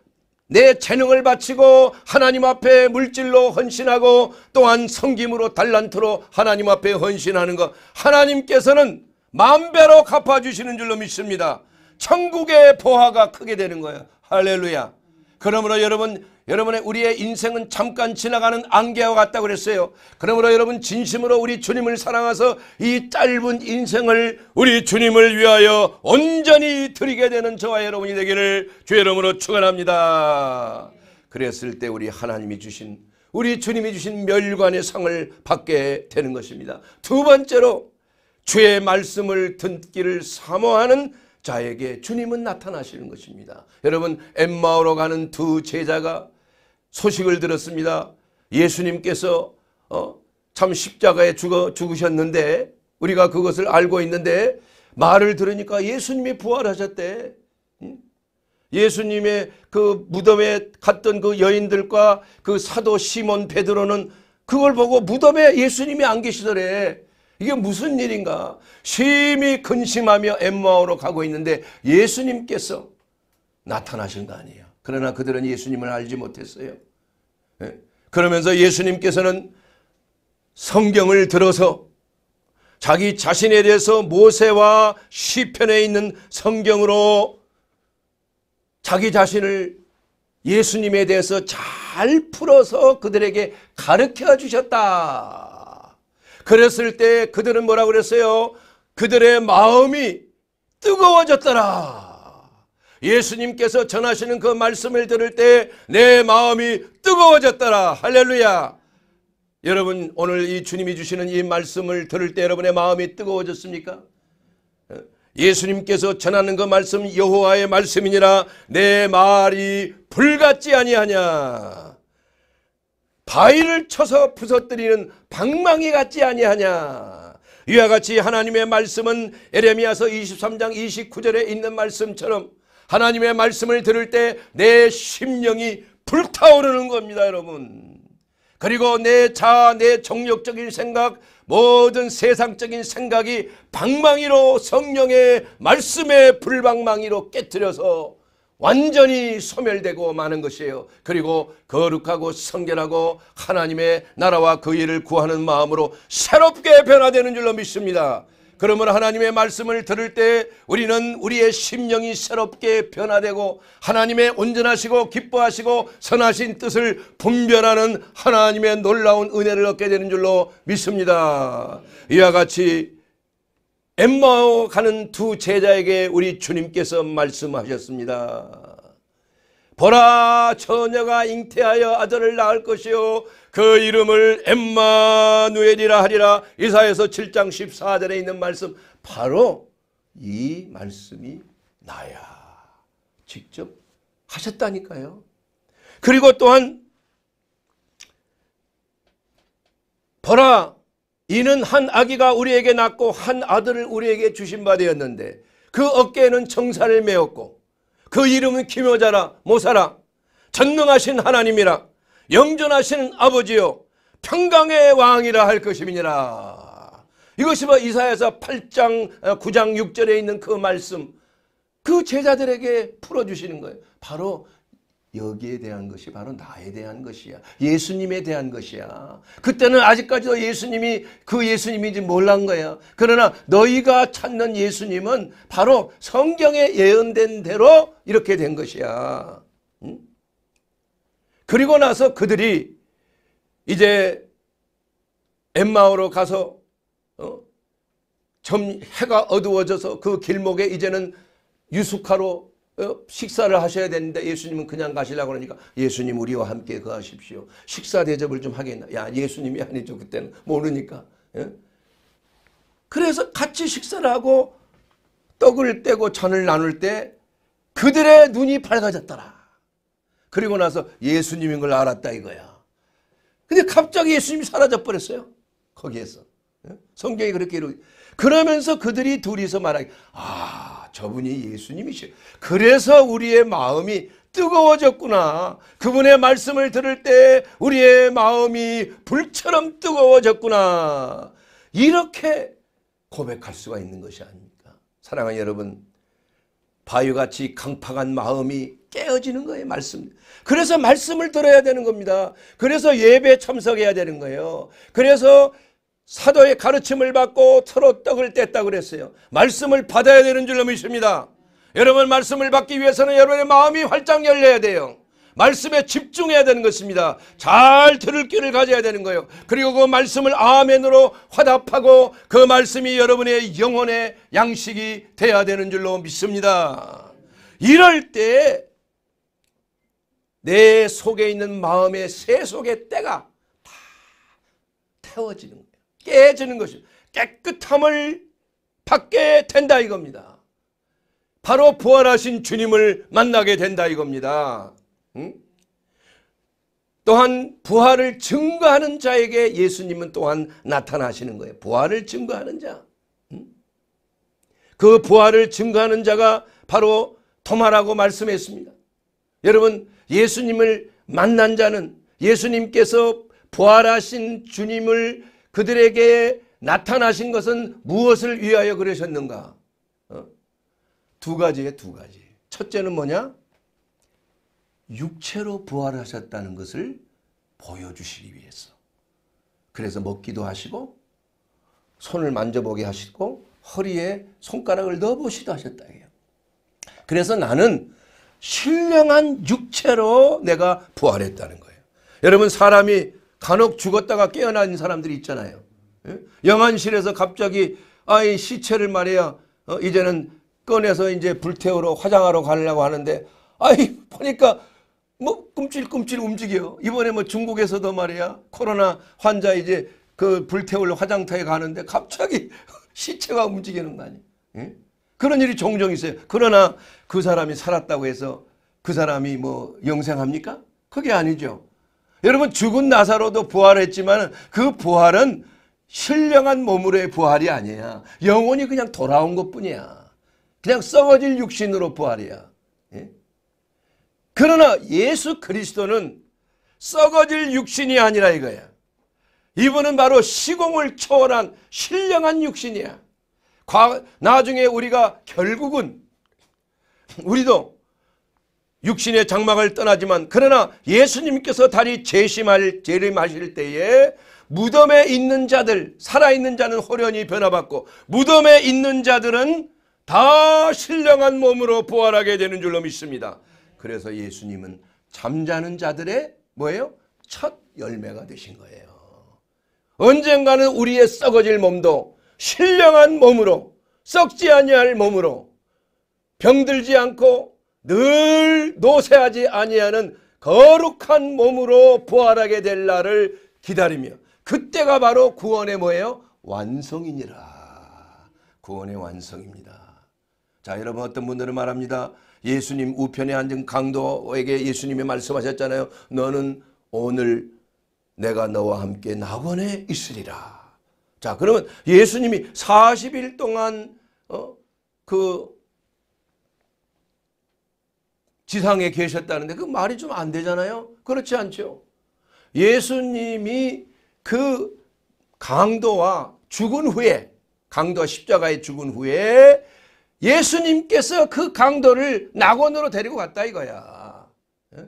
내 재능을 바치고 하나님 앞에 물질로 헌신하고 또한 성김으로 달란트로 하나님 앞에 헌신하는 것 하나님께서는 만배로 갚아주시는 줄로 믿습니다. 천국의 보화가 크게 되는 거예요. 할렐루야. 그러므로 여러분 여러분의 우리의 인생은 잠깐 지나가는 안개와 같다고 그랬어요. 그러므로 여러분 진심으로 우리 주님을 사랑해서 이 짧은 인생을 우리 주님을 위하여 온전히 드리게 되는 저와 여러분이 되기를 주의 이름으로 축원합니다. 그랬을 때 우리 하나님이 주신 우리 주님이 주신 멸관의 상을 받게 되는 것입니다. 두 번째로 주의 말씀을 듣기를 사모하는 자에게 주님은 나타나시는 것입니다. 여러분 엠마오로 가는 두 제자가 소식을 들었습니다. 예수님께서 어, 참 십자가에 죽어 죽으셨는데 우리가 그것을 알고 있는데 말을 들으니까 예수님이 부활하셨대. 예수님의 그 무덤에 갔던 그 여인들과 그 사도 시몬 베드로는 그걸 보고 무덤에 예수님이 안 계시더래. 이게 무슨 일인가? 심히 근심하며 엠마오로 가고 있는데 예수님께서 나타나신 거 아니에요. 그러나 그들은 예수님을 알지 못했어요. 예? 그러면서 예수님께서는 성경을 들어서 자기 자신에 대해서 모세와 시편에 있는 성경으로 자기 자신을 예수님에 대해서 잘 풀어서 그들에게 가르쳐 주셨다. 그랬을 때 그들은 뭐라 그랬어요? 그들의 마음이 뜨거워졌더라. 예수님께서 전하시는 그 말씀을 들을 때 내 마음이 뜨거워졌더라. 할렐루야. 여러분 오늘 이 주님이 주시는 이 말씀을 들을 때 여러분의 마음이 뜨거워졌습니까? 예수님께서 전하는 그 말씀 여호와의 말씀이니라 내 말이 불같지 아니하냐. 바위를 쳐서 부서뜨리는 방망이 같지 아니하냐. 이와 같이 하나님의 말씀은 에레미야서 23장 29절에 있는 말씀처럼 하나님의 말씀을 들을 때 내 심령이 불타오르는 겁니다, 여러분. 그리고 내 자아, 내 정력적인 생각, 모든 세상적인 생각이 방망이로 성령의 말씀의 불방망이로 깨뜨려서 완전히 소멸되고 마는 것이에요. 그리고 거룩하고 성결하고 하나님의 나라와 그 일을 구하는 마음으로 새롭게 변화되는 줄로 믿습니다. 그러므로 하나님의 말씀을 들을 때 우리는 우리의 심령이 새롭게 변화되고 하나님의 온전하시고 기뻐하시고 선하신 뜻을 분별하는 하나님의 놀라운 은혜를 얻게 되는 줄로 믿습니다. 이와 같이 엠마오 가는 두 제자에게 우리 주님께서 말씀하셨습니다. 보라 처녀가 잉태하여 아들을 낳을 것이요 그 이름을 엠마누엘이라 하리라 이사에서 7장 14절에 있는 말씀 바로 이 말씀이 나야 직접 하셨다니까요. 그리고 또한 보라 이는 한 아기가 우리에게 낳고 한 아들을 우리에게 주신 바 되었는데 그 어깨에는 청사를 메었고 그 이름은 기묘자라 모사라 전능하신 하나님이라 영존하신 아버지요 평강의 왕이라 할 것임이니라 이것이 뭐 이사야서 8장 9장 어, 6절에 있는 그 말씀 그 제자들에게 풀어주시는 거예요 바로 여기에 대한 것이 바로 나에 대한 것이야. 예수님에 대한 것이야. 그때는 아직까지도 예수님이 그 예수님인지 몰란 거야. 그러나 너희가 찾는 예수님은 바로 성경에 예언된 대로 이렇게 된 것이야. 응? 그리고 나서 그들이 이제 엠마오로 가서 어? 점 해가 어두워져서 그 길목에 이제는 유숙하로 어, 식사를 하셔야 되는데 예수님은 그냥 가시려고 그러니까 예수님 우리와 함께 거하십시오. 식사 대접을 좀 하겠나. 야 예수님이 아니죠. 그때는 모르니까. 예? 그래서 같이 식사를 하고 떡을 떼고 잔을 나눌 때 그들의 눈이 밝아졌더라. 그리고 나서 예수님인 걸 알았다 이거야. 근데 갑자기 예수님이 사라져버렸어요. 거기에서. 예? 성경이 그렇게 이러 그러면서 그들이 둘이서 말하기 아 저분이 예수님이시요. 그래서 우리의 마음이 뜨거워졌구나. 그분의 말씀을 들을 때 우리의 마음이 불처럼 뜨거워졌구나. 이렇게 고백할 수가 있는 것이 아닙니까? 사랑하는 여러분, 바위같이 강팍한 마음이 깨어지는 거예요, 말씀. 그래서 말씀을 들어야 되는 겁니다. 그래서 예배 참석해야 되는 거예요. 그래서 사도의 가르침을 받고 터로 떡을 뗐다 그랬어요. 말씀을 받아야 되는 줄로 믿습니다. 여러분 말씀을 받기 위해서는 여러분의 마음이 활짝 열려야 돼요. 말씀에 집중해야 되는 것입니다. 잘 들을 귀를 가져야 되는 거예요. 그리고 그 말씀을 아멘으로 화답하고 그 말씀이 여러분의 영혼의 양식이 돼야 되는 줄로 믿습니다. 이럴 때 내 속에 있는 마음의 새 속의 때가 다 태워지는 거예요. 깨지는 것이 깨끗함을 받게 된다 이겁니다. 바로 부활하신 주님을 만나게 된다 이겁니다. 응? 또한 부활을 증거하는 자에게 예수님은 또한 나타나시는 거예요. 부활을 증거하는 자. 응? 그 부활을 증거하는 자가 바로 토마라고 말씀했습니다. 여러분 예수님을 만난 자는 예수님께서 부활하신 주님을 그들에게 나타나신 것은 무엇을 위하여 그러셨는가? 어? 두 가지에 두 가지. 첫째는 뭐냐? 육체로 부활하셨다는 것을 보여주시기 위해서. 그래서 먹기도 하시고 손을 만져보게 하시고 허리에 손가락을 넣어보시도 하셨다. 그래서 나는 신령한 육체로 내가 부활했다는 거예요. 여러분 사람이 간혹 죽었다가 깨어난 사람들이 있잖아요. 예? 영안실에서 갑자기 아이 시체를 말이야 어, 이제는 꺼내서 이제 불태우러 화장하러 가려고 하는데 아이 보니까 뭐 꿈찔꿈찔 움직여. 이번에 뭐 중국에서도 말이야 코로나 환자 이제 그 불태울 화장터에 가는데 갑자기 시체가 움직이는 거 아니에요. 예? 그런 일이 종종 있어요. 그러나 그 사람이 살았다고 해서 그 사람이 뭐 영생합니까? 그게 아니죠. 여러분 죽은 나사로도 부활했지만 그 부활은 신령한 몸으로의 부활이 아니야. 영혼이 그냥 돌아온 것뿐이야. 그냥 썩어질 육신으로 부활이야. 예? 그러나 예수 그리스도는 썩어질 육신이 아니라 이거야. 이분은 바로 시공을 초월한 신령한 육신이야. 과, 나중에 우리가 결국은 우리도 육신의 장막을 떠나지만 그러나 예수님께서 다시 재심할 재림하실 때에 무덤에 있는 자들 살아있는 자는 호련히 변화받고 무덤에 있는 자들은 다 신령한 몸으로 부활하게 되는 줄로 믿습니다. 그래서 예수님은 잠자는 자들의 뭐예요? 첫 열매가 되신 거예요. 언젠가는 우리의 썩어질 몸도 신령한 몸으로 썩지 아니할 몸으로 병들지 않고 늘 노쇠하지 아니하는 거룩한 몸으로 부활하게 될 날을 기다리며 그때가 바로 구원의 뭐예요? 완성이니라. 구원의 완성입니다. 자 여러분 어떤 분들은 말합니다. 예수님 우편에 앉은 강도에게 예수님이 말씀하셨잖아요. 너는 오늘 내가 너와 함께 낙원에 있으리라. 자 그러면 예수님이 40일 동안 어, 그 지상에 계셨다는데 그 말이 좀 안 되잖아요. 그렇지 않죠. 예수님이 그 강도와 죽은 후에 강도와 십자가에 죽은 후에 예수님께서 그 강도를 낙원으로 데리고 갔다 이거야. 예?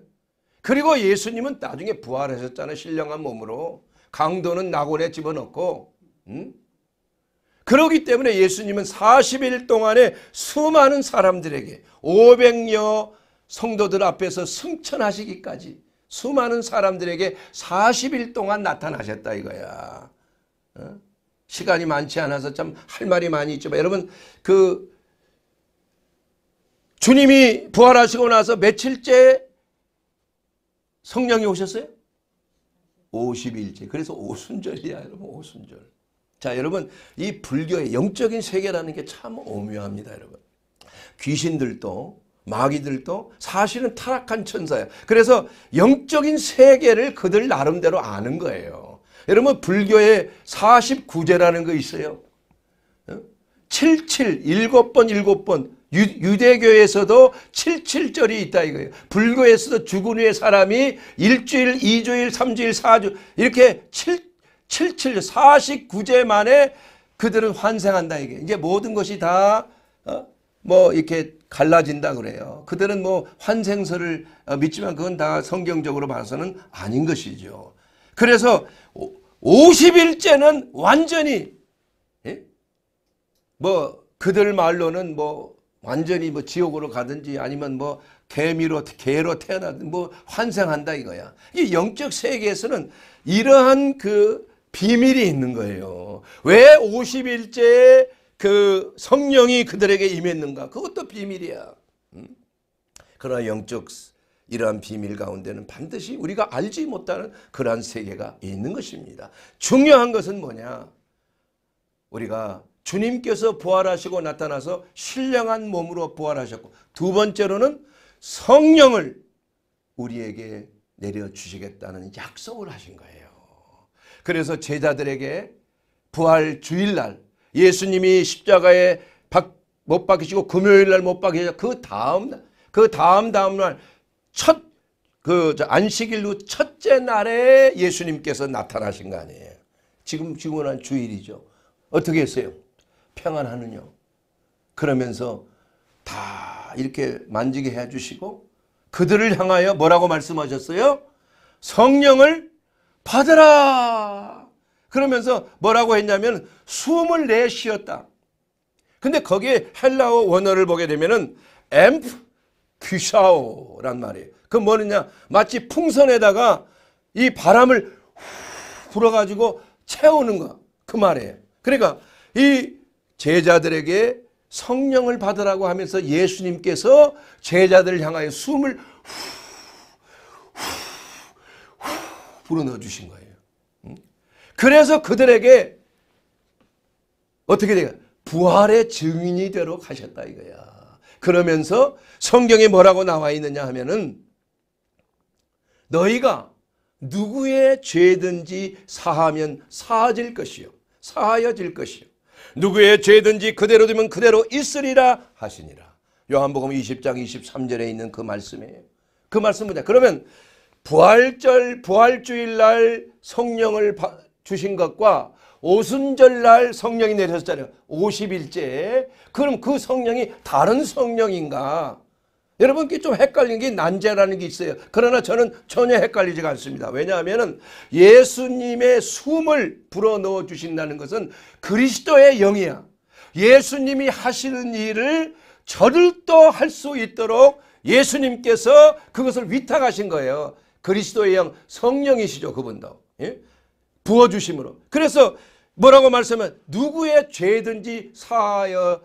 그리고 예수님은 나중에 부활하셨잖아요. 신령한 몸으로. 강도는 낙원에 집어넣고 음? 그러기 때문에 예수님은 40일 동안에 수많은 사람들에게 500여 성도들 앞에서 승천하시기까지 수많은 사람들에게 40일 동안 나타나셨다 이거야. 어? 시간이 많지 않아서 참 할 말이 많이 있지만 여러분 그 주님이 부활하시고 나서 며칠째 성령이 오셨어요? 50일째. 그래서 오순절이야 여러분 오순절. 자 여러분 이 불교의 영적인 세계라는 게 참 오묘합니다 여러분. 귀신들도 마귀들도 사실은 타락한 천사예요. 그래서 영적인 세계를 그들 나름대로 아는 거예요. 여러분 불교에 49제라는 거 있어요. 77, 7번, 7번 유, 대교에서도 77절이 있다 이거예요. 불교에서도 죽은 후에 사람이 일주일, 이주일, 3주일4주 이렇게 7, 77, 49제 만에 그들은 환생한다 이게. 이제 모든 것이 다 어? 뭐 이렇게 갈라진다 그래요. 그들은 뭐 환생설을 어, 믿지만 그건 다 성경적으로 봐서는 아닌 것이죠. 그래서 50일째는 완전히 예? 뭐 그들 말로는 뭐 완전히 뭐 지옥으로 가든지 아니면 뭐 개미로 개로 태어나든 뭐 환생한다 이거야. 이 영적 세계에서는 이러한 그 비밀이 있는 거예요. 왜 50일째 그 성령이 그들에게 임했는가 그것도 비밀이야. 음? 그러나 영적 이러한 비밀 가운데는 반드시 우리가 알지 못하는 그러한 세계가 있는 것입니다. 중요한 것은 뭐냐? 우리가 주님께서 부활하시고 나타나서 신령한 몸으로 부활하셨고 두 번째로는 성령을 우리에게 내려주시겠다는 약속을 하신 거예요. 그래서 제자들에게 부활 주일날 예수님이 십자가에 못 박히시고 금요일 날 못박히셔고그 다음 그 다음 다음 날 첫 그 안식일 후 첫째 날에 예수님께서 나타나신 거 아니에요. 지금 주문한 주일이죠. 어떻게 했어요? 평안하느냐. 그러면서 다 이렇게 만지게 해주시고 그들을 향하여 뭐라고 말씀하셨어요? 성령을 받으라. 그러면서 뭐라고 했냐면 숨을 내쉬었다. 근데 거기에 헬라어 원어를 보게 되면은 앰프 귀샤오란 말이에요. 그 뭐냐 마치 풍선에다가 이 바람을 불어가지고 채우는 거 그 말이에요. 그러니까 이 제자들에게 성령을 받으라고 하면서 예수님께서 제자들을 향하여 숨을 후, 후, 후, 불어 넣어주신 거예요. 그래서 그들에게 어떻게 돼요? 부활의 증인이 되도록 셨다 이거야. 그러면서 성경에 뭐라고 나와 있느냐 하면은 너희가 누구의 죄든지 사하면 사질 것이요. 사하여질 것이요. 누구의 죄든지 그대로 되면 그대로 있으리라 하시니라. 요한복음 20장 23절에 있는 그 말씀이에요. 그 말씀보다 그러면 부활절 부활주일날 성령을 바, 주신 것과 오순절날 성령이 내렸잖아요. 50일째. 그럼 그 성령이 다른 성령인가? 여러분 께좀 헷갈리는 게 난제라는 게 있어요. 그러나 저는 전혀 헷갈리지 않습니다. 왜냐하면 예수님의 숨을 불어넣어 주신다는 것은 그리스도의 영이야. 예수님이 하시는 일을 저를 또 할 수 있도록 예수님께서 그것을 위탁하신 거예요. 그리스도의 영 성령이시죠 그분도. 예? 부어주심으로. 그래서 뭐라고 말씀하면 누구의 죄든지 사하여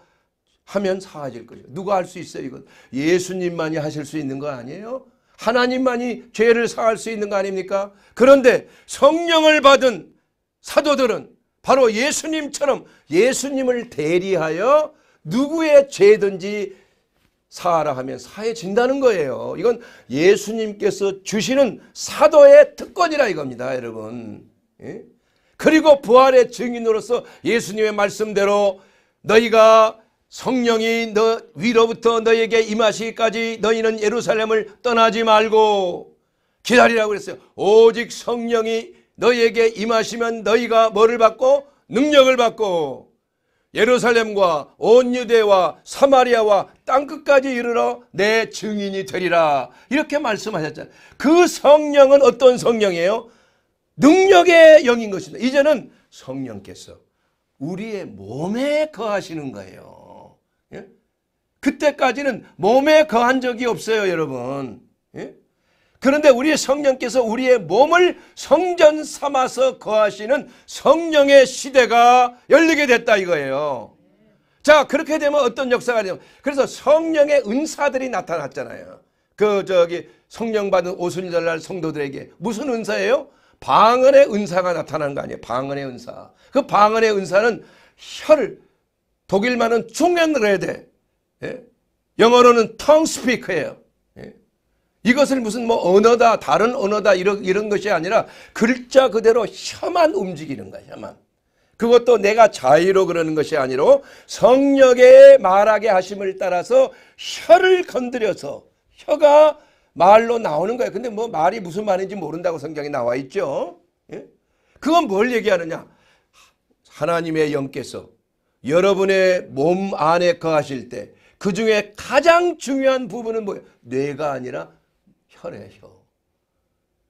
하면 사하질 거죠. 누가 할 수 있어요 이건? 예수님만이 하실 수 있는 거 아니에요? 하나님만이 죄를 사할 수 있는 거 아닙니까? 그런데 성령을 받은 사도들은 바로 예수님처럼 예수님을 대리하여 누구의 죄든지 사하라 하면 사해진다는 거예요. 이건 예수님께서 주시는 사도의 특권이라 이겁니다. 여러분. 예? 그리고 부활의 증인으로서 예수님의 말씀대로 너희가 성령이 너 위로부터 너에게 임하시기까지 너희는 예루살렘을 떠나지 말고 기다리라고 그랬어요. 오직 성령이 너희에게 임하시면 너희가 뭐를 받고 능력을 받고 예루살렘과 온 유대와 사마리아와 땅끝까지 이르러 내 증인이 되리라 이렇게 말씀하셨잖아요. 그 성령은 어떤 성령이에요? 능력의 영인 것입니다. 이제는 성령께서 우리의 몸에 거하시는 거예요. 예? 그때까지는 몸에 거한 적이 없어요, 여러분. 예? 그런데 우리 성령께서 우리의 몸을 성전 삼아서 거하시는 성령의 시대가 열리게 됐다 이거예요. 자, 그렇게 되면 어떤 역사가 되냐 그래서 성령의 은사들이 나타났잖아요. 그 저기 성령 받은 오순절 날 성도들에게 무슨 은사예요? 방언의 은사가 나타나는 거 아니에요. 방언의 은사. 그 방언의 은사는 혀를 독일말은 중간을 해 예? 영어로는 텅스피커예요. 예? 이것을 무슨 뭐 언어다 다른 언어다 이런, 이런 것이 아니라 글자 그대로 혀만 움직이는 거야. 혀만. 그것도 내가 자의로 그러는 것이 아니로 성령의 말하게 하심을 따라서 혀를 건드려서 혀가 말로 나오는 거예요. 근데 뭐 말이 무슨 말인지 모른다고 성경에 나와 있죠. 예? 그건 뭘 얘기하느냐? 하나님의 영께서 여러분의 몸 안에 거하실 때 그 중에 가장 중요한 부분은 뭐예요? 뇌가 아니라 혀래 혀.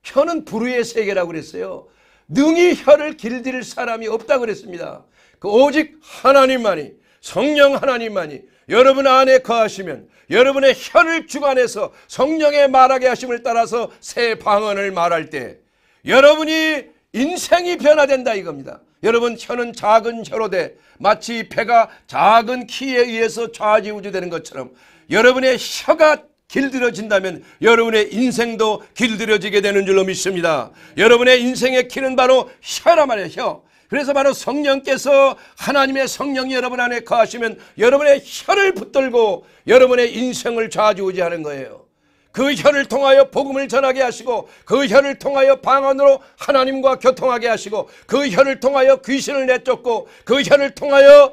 혀는 불의의 세계라고 그랬어요. 능히 혀를 길들 사람이 없다 그랬습니다. 그 오직 하나님만이 성령 하나님만이 여러분 안에 거하시면 여러분의 혀를 주관해서 성령의 말하게 하심을 따라서 새 방언을 말할 때 여러분이 인생이 변화된다 이겁니다. 여러분 혀는 작은 혀로 돼 마치 배가 작은 키에 의해서 좌지우지되는 것처럼 여러분의 혀가 길들여진다면 여러분의 인생도 길들여지게 되는 줄로 믿습니다. 여러분의 인생의 키는 바로 혀라 말이에요. 혀. 그래서 바로 성령께서 하나님의 성령이 여러분 안에 거하시면 여러분의 혀를 붙들고 여러분의 인생을 좌지우지하는 거예요. 그 혀를 통하여 복음을 전하게 하시고 그 혀를 통하여 방언으로 하나님과 교통하게 하시고 그 혀를 통하여 귀신을 내쫓고 그 혀를 통하여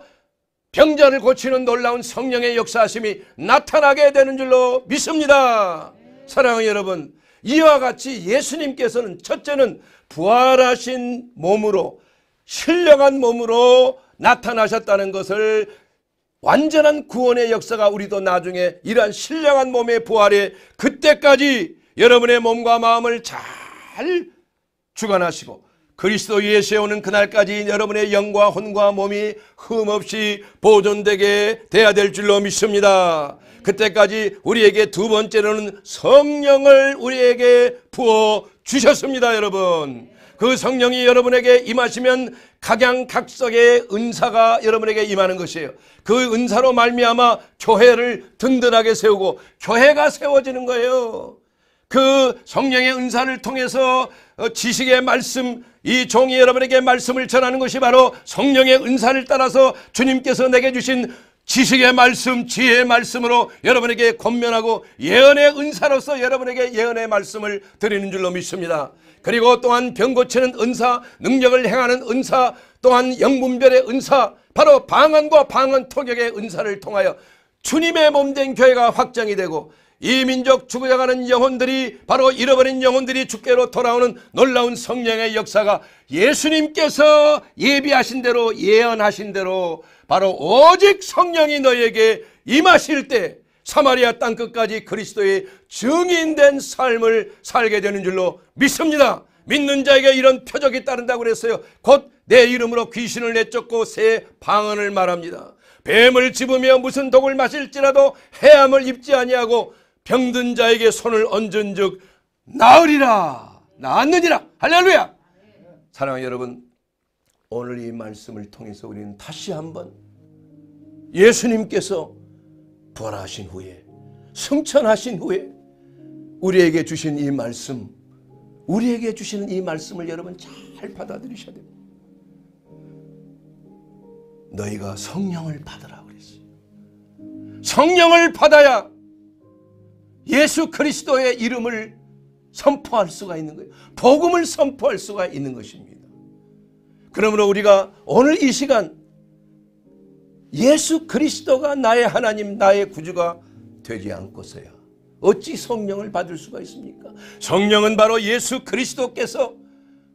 병자를 고치는 놀라운 성령의 역사심이 나타나게 되는 줄로 믿습니다. 사랑하는 여러분 이와 같이 예수님께서는 첫째는 부활하신 몸으로 신령한 몸으로 나타나셨다는 것을 완전한 구원의 역사가 우리도 나중에 이러한 신령한 몸의 부활에 그때까지 여러분의 몸과 마음을 잘 주관하시고 그리스도 예수에 오는 그날까지 여러분의 영과 혼과 몸이 흠없이 보존되게 돼야 될 줄로 믿습니다. 그때까지 우리에게 두 번째로는 성령을 우리에게 부어 주셨습니다, 여러분. 그 성령이 여러분에게 임하시면 각양각색의 은사가 여러분에게 임하는 것이에요. 그 은사로 말미암아 교회를 든든하게 세우고 교회가 세워지는 거예요. 그 성령의 은사를 통해서 어, 지식의 말씀, 이 종이 여러분에게 말씀을 전하는 것이 바로 성령의 은사를 따라서 주님께서 내게 주신 지식의 말씀, 지혜의 말씀으로 여러분에게 권면하고 예언의 은사로서 여러분에게 예언의 말씀을 드리는 줄로 믿습니다. 그리고 또한 병 고치는 은사, 능력을 행하는 은사, 또한 영분별의 은사, 바로 방언과 방언 토격의 은사를 통하여 주님의 몸 된 교회가 확장이 되고 이 민족 죽어가는 영혼들이 바로 잃어버린 영혼들이 주께로 돌아오는 놀라운 성령의 역사가 예수님께서 예비하신 대로 예언하신 대로 바로 오직 성령이 너에게 임하실 때 사마리아 땅 끝까지 그리스도의 증인된 삶을 살게 되는 줄로 믿습니다. 믿는 자에게 이런 표적이 따른다고 그랬어요. 곧 내 이름으로 귀신을 내쫓고 새 방언을 말합니다. 뱀을 집으며 무슨 독을 마실지라도 해함을 입지 아니하고 병든 자에게 손을 얹은즉 나으리라 나느니라 할렐루야. 사랑하는 여러분 오늘 이 말씀을 통해서 우리는 다시 한번 예수님께서 부활하신 후에 승천하신 후에 우리에게 주신 이 말씀 우리에게 주시는 이 말씀을 여러분 잘 받아들이셔야 됩니다. 너희가 성령을 받으라 그랬어요. 성령을 받아야 예수 그리스도의 이름을 선포할 수가 있는 거예요. 복음을 선포할 수가 있는 것입니다. 그러므로 우리가 오늘 이 시간 예수 그리스도가 나의 하나님 나의 구주가 되지 않고서야 어찌 성령을 받을 수가 있습니까? 성령은 바로 예수 그리스도께서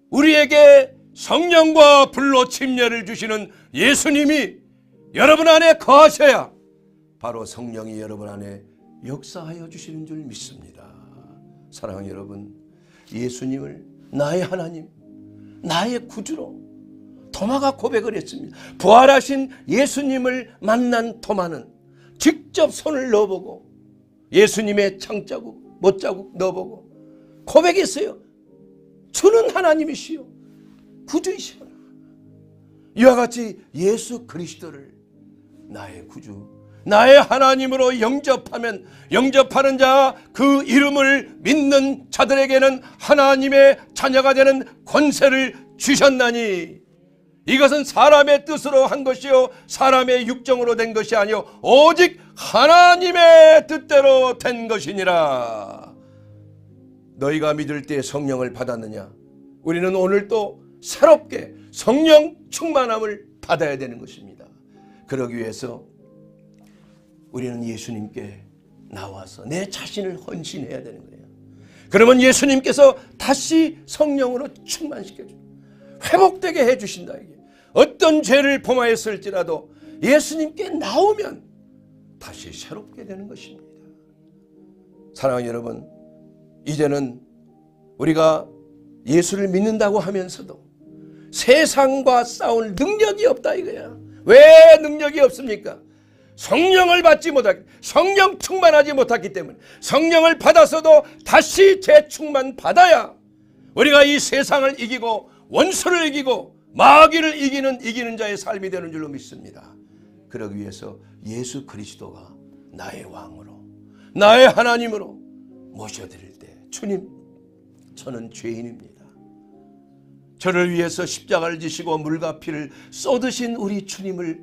우리에게 성령과 불로 침례를 주시는 예수님이 여러분 안에 거하셔야 바로 성령이 여러분 안에 역사하여 주시는 줄 믿습니다. 사랑하는 여러분, 예수님을 나의 하나님, 나의 구주로 도마가 고백을 했습니다. 부활하신 예수님을 만난 도마는 직접 손을 넣어보고 예수님의 창자국, 못자국 넣어보고 고백했어요. 주는 하나님이시요. 구주이시라. 이와 같이 예수 그리스도를 나의 구주, 나의 하나님으로 영접하면 영접하는 자 그 이름을 믿는 자들에게는 하나님의 자녀가 되는 권세를 주셨나니 이것은 사람의 뜻으로 한 것이요 사람의 육정으로 된 것이 아니요 오직 하나님의 뜻대로 된 것이니라. 너희가 믿을 때 성령을 받았느냐? 우리는 오늘 또 새롭게 성령 충만함을 받아야 되는 것입니다. 그러기 위해서 우리는 예수님께 나와서 내 자신을 헌신해야 되는 거예요. 그러면 예수님께서 다시 성령으로 충만시켜줘. 회복되게 해주신다. 이게. 어떤 죄를 범하였을지라도 예수님께 나오면 다시 새롭게 되는 것입니다. 사랑하는 여러분 이제는 우리가 예수를 믿는다고 하면서도 세상과 싸울 능력이 없다 이거야. 왜 능력이 없습니까? 성령을 받지 못하기 성령 충만하지 못했기 때문에 성령을 받아서도 다시 재충만 받아야 우리가 이 세상을 이기고 원수를 이기고 마귀를 이기는 이기는 자의 삶이 되는 줄로 믿습니다. 그러기 위해서 예수 그리스도가 나의 왕으로 나의 하나님으로 모셔드릴 때 주님 저는 죄인입니다. 저를 위해서 십자가를 지시고 물과 피를 쏟으신 우리 주님을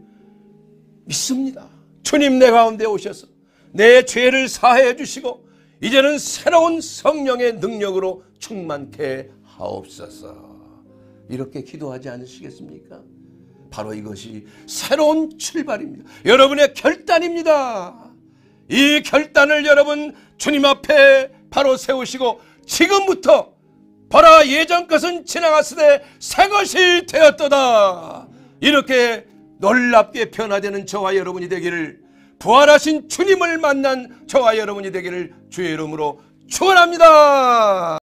믿습니다. 주님 내 가운데 오셔서 내 죄를 사해 주시고 이제는 새로운 성령의 능력으로 충만케 하옵소서. 이렇게 기도하지 않으시겠습니까? 바로 이것이 새로운 출발입니다. 여러분의 결단입니다. 이 결단을 여러분 주님 앞에 바로 세우시고 지금부터 보라 예전 것은 지나갔으되 새 것이 되었도다. 이렇게 놀랍게 변화되는 저와 여러분이 되기를 부활하신 주님을 만난 저와 여러분이 되기를 주의 이름으로 축원합니다.